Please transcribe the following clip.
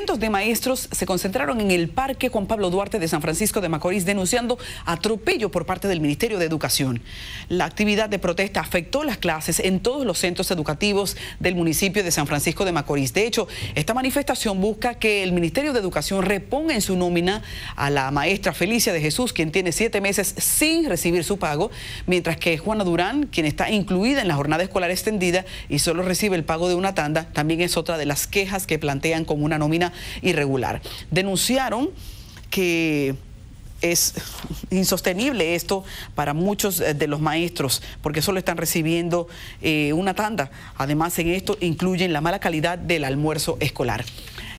Cientos de maestros se concentraron en el Parque Juan Pablo Duarte de San Francisco de Macorís denunciando atropello por parte del Ministerio de Educación. La actividad de protesta afectó las clases en todos los centros educativos del municipio de San Francisco de Macorís. De hecho, esta manifestación busca que el Ministerio de Educación reponga en su nómina a la maestra Felicia de Jesús, quien tiene siete meses sin recibir su pago, mientras que Juana Durán, quien está incluida en la jornada escolar extendida y solo recibe el pago de una tanda, también es otra de las quejas que plantean como una nómina irregular. Denunciaron que es insostenible esto para muchos eh, de los maestros, porque solo están recibiendo eh, una tanda. Además, en esto incluyen la mala calidad del almuerzo escolar.